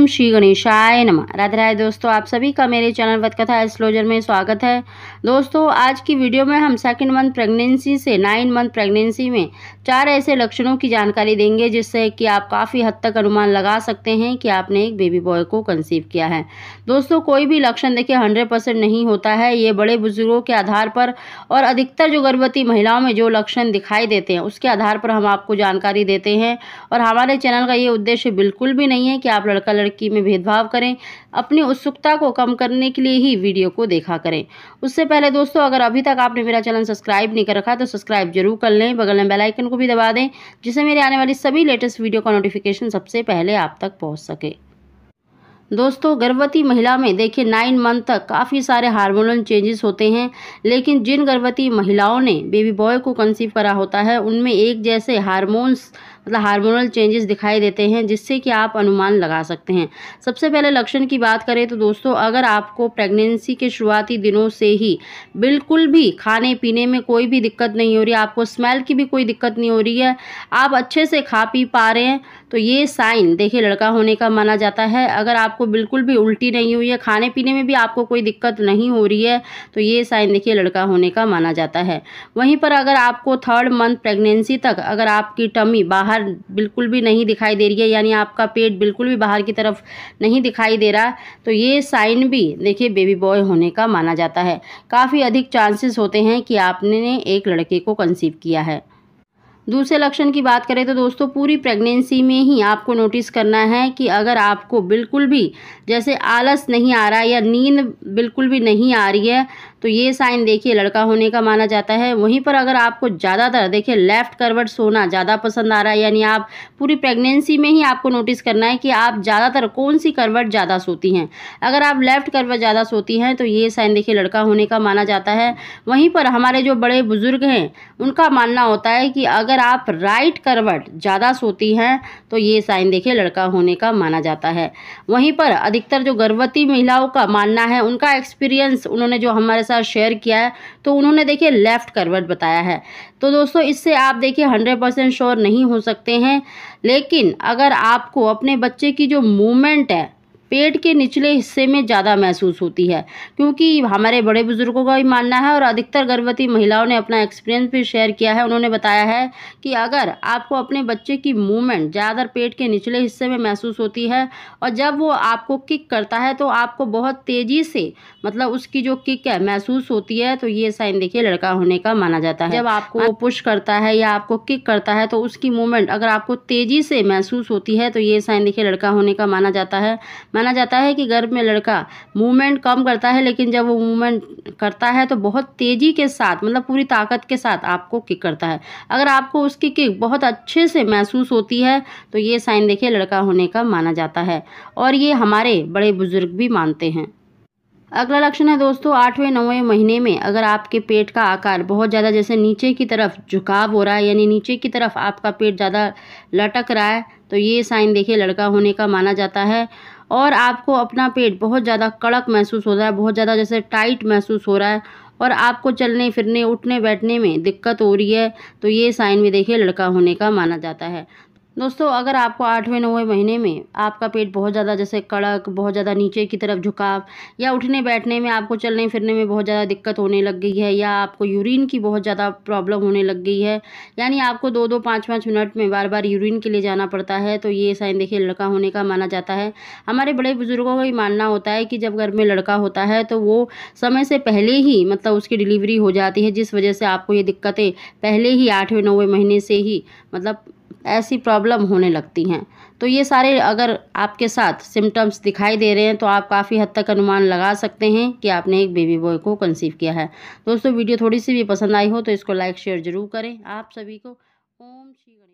ओम श्री गणेशाय नमः राधे राधे दोस्तों आप सभी का मेरे चैनल वतकथा एस्ट्रोलॉजर में स्वागत है दोस्तों आज की वीडियो में हम सेकंड मंथ प्रेगनेंसी से नाइन मंथ प्रेगनेंसी में चार ऐसे लक्षणों की जानकारी देंगे जिससे कि आप काफ़ी हद तक अनुमान लगा सकते हैं कि आपने एक बेबी बॉय को कंसीव किया है दोस्तों कोई भी लक्षण देखिए हंड्रेड नहीं होता है ये बड़े बुजुर्गों के आधार पर और अधिकतर जो गर्भवती महिलाओं में जो लक्षण दिखाई देते हैं उसके आधार पर हम आपको जानकारी देते हैं और हमारे चैनल का ये उद्देश्य बिल्कुल भी नहीं है कि आप लड़का लड़की में भेदभाव करें अपनी उत्सुकता को कम करने के लिए ही वीडियो को देखा करें उससे पहले दोस्तों अगर अभी तक आपने मेरा चैनल सब्सक्राइब नहीं कर रखा तो सब्सक्राइब जरूर कर लें बगल में बेलाइकन को भी दबा दें जिससे मेरे आने वाली सभी लेटेस्ट वीडियो का नोटिफिकेशन सबसे पहले आप तक पहुँच सके दोस्तों गर्भवती महिला में देखिए नाइन मंथ तक काफ़ी सारे हार्मोनल चेंजेस होते हैं लेकिन जिन गर्भवती महिलाओं ने बेबी बॉय को कंसीव करा होता है उनमें एक जैसे हार्मोन्स मतलब हार्मोनल चेंजेस दिखाई देते हैं जिससे कि आप अनुमान लगा सकते हैं सबसे पहले लक्षण की बात करें तो दोस्तों अगर आपको प्रेगनेंसी के शुरुआती दिनों से ही बिल्कुल भी खाने पीने में कोई भी दिक्कत नहीं हो रही आपको स्मेल की भी कोई दिक्कत नहीं हो रही है आप अच्छे से खा पी पा रहे हैं तो ये साइन देखिए लड़का होने का माना जाता है अगर आपको बिल्कुल भी उल्टी नहीं हुई है खाने पीने में भी आपको कोई दिक्कत नहीं हो रही है तो ये साइन देखिए लड़का होने का माना जाता है वहीं पर अगर आपको थर्ड मंथ प्रेगनेंसी तक अगर आपकी टमी बाहर बाहर बिल्कुल भी नहीं दिखाई दे रही है यानी आपका पेट बिल्कुल भी बाहर की तरफ नहीं दिखाई दे रहा तो ये साइन भी देखिए बेबी बॉय होने का माना जाता है काफ़ी अधिक चांसेस होते हैं कि आपने एक लड़के को कंसीव किया है दूसरे लक्षण की बात करें तो दोस्तों पूरी प्रेगनेंसी में ही आपको नोटिस करना है कि अगर आपको बिल्कुल भी जैसे आलस नहीं आ रहा या नींद बिल्कुल भी नहीं आ रही है तो ये साइन देखिए लड़का होने का माना जाता है वहीं पर अगर आपको ज़्यादातर देखिए लेफ़्ट करवट सोना ज़्यादा पसंद आ रहा है यानी आप पूरी प्रेगनेंसी में ही आपको नोटिस करना है कि आप ज़्यादातर कौन सी करवट ज़्यादा सोती हैं अगर आप लेफ़्ट करवट ज़्यादा सोती हैं तो ये साइन देखिए लड़का होने का माना जाता है वहीं पर हमारे जो बड़े बुज़ुर्ग हैं उनका मानना होता है कि अगर आप राइट करवट ज़्यादा सोती हैं तो ये साइन देखिए लड़का होने का माना जाता है वहीं पर अधिकतर जो गर्भवती महिलाओं का मानना है उनका एक्सपीरियंस उन्होंने जो हमारे साथ शेयर किया है तो उन्होंने देखिए लेफ़्ट करवट बताया है तो दोस्तों इससे आप देखिए हंड्रेड परसेंट श्योर नहीं हो सकते हैं लेकिन अगर आपको अपने बच्चे की जो मूवमेंट है पेट के निचले हिस्से में ज़्यादा महसूस होती है क्योंकि हमारे बड़े बुजुर्गों का भी मानना है और अधिकतर गर्भवती महिलाओं ने अपना एक्सपीरियंस भी शेयर किया है उन्होंने बताया है कि अगर आपको अपने बच्चे की मूवमेंट ज़्यादातर पेट के निचले हिस्से में महसूस होती है और जब वो आपको किक करता है तो आपको बहुत तेज़ी से मतलब उसकी जो किक है महसूस होती है तो ये साइन देखिए लड़का होने का माना जाता है जब आपको पुश करता है या आपको किक करता है तो उसकी मूवमेंट अगर आपको तेज़ी से महसूस होती है तो ये साइन देखिए लड़का होने का माना जाता है माना जाता है कि गर्भ में लड़का मूवमेंट कम करता है लेकिन जब वो मूवमेंट करता है तो बहुत तेज़ी के साथ मतलब पूरी ताकत के साथ आपको किक करता है अगर आपको उसकी किक बहुत अच्छे से महसूस होती है तो ये साइन देखिए लड़का होने का माना जाता है और ये हमारे बड़े बुजुर्ग भी मानते हैं अगला लक्षण है दोस्तों आठवें नौवें महीने में अगर आपके पेट का आकार बहुत ज़्यादा जैसे नीचे की तरफ झुकाव हो रहा है यानी नीचे की तरफ आपका पेट ज़्यादा लटक रहा है तो ये साइन देखिए लड़का होने का माना जाता है और आपको अपना पेट बहुत ज़्यादा कड़क महसूस हो रहा है बहुत ज़्यादा जैसे टाइट महसूस हो रहा है और आपको चलने फिरने उठने बैठने में दिक्कत हो रही है तो ये साइन भी देखिए लड़का होने का माना जाता है दोस्तों अगर आपको आठवें नौवें महीने में आपका पेट बहुत ज़्यादा जैसे कड़क बहुत ज़्यादा नीचे की तरफ झुकाव या उठने बैठने में आपको चलने फिरने में बहुत ज़्यादा दिक्कत होने लग गई है या आपको यूरिन की बहुत ज़्यादा प्रॉब्लम होने लग गई है यानी आपको दो दो पाँच पाँच मिनट में बार बार यूरिन के लिए जाना पड़ता है तो ये साइन देखिए लड़का होने का माना जाता है हमारे बड़े बुज़ुर्गों का ये मानना होता है कि जब घर में लड़का होता है तो वो समय से पहले ही मतलब उसकी डिलीवरी हो जाती है जिस वजह से आपको ये दिक्कतें पहले ही आठवें नौवें महीने से ही मतलब ऐसी प्रॉब्लम होने लगती हैं तो ये सारे अगर आपके साथ सिम्टम्स दिखाई दे रहे हैं तो आप काफ़ी हद तक अनुमान लगा सकते हैं कि आपने एक बेबी बॉय को कंसीव किया है दोस्तों वीडियो थोड़ी सी भी पसंद आई हो तो इसको लाइक शेयर ज़रूर करें आप सभी को ओम श्री